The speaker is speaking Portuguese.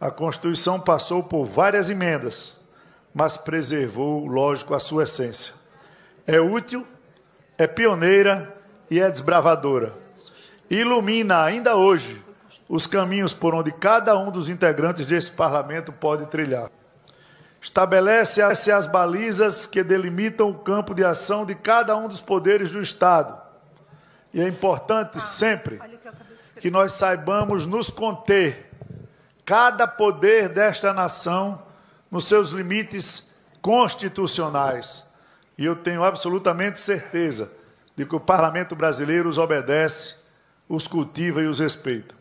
A Constituição passou por várias emendas, mas preservou, lógico, a sua essência. É útil, é pioneira e é desbravadora. Ilumina ainda hoje os caminhos por onde cada um dos integrantes desse parlamento pode trilhar. Estabelece as balizas que delimitam o campo de ação de cada um dos poderes do Estado. E é importante sempre que nós saibamos nos conter cada poder desta nação nos seus limites constitucionais. E eu tenho absolutamente certeza de que o parlamento brasileiro os obedece, os cultiva e os respeita.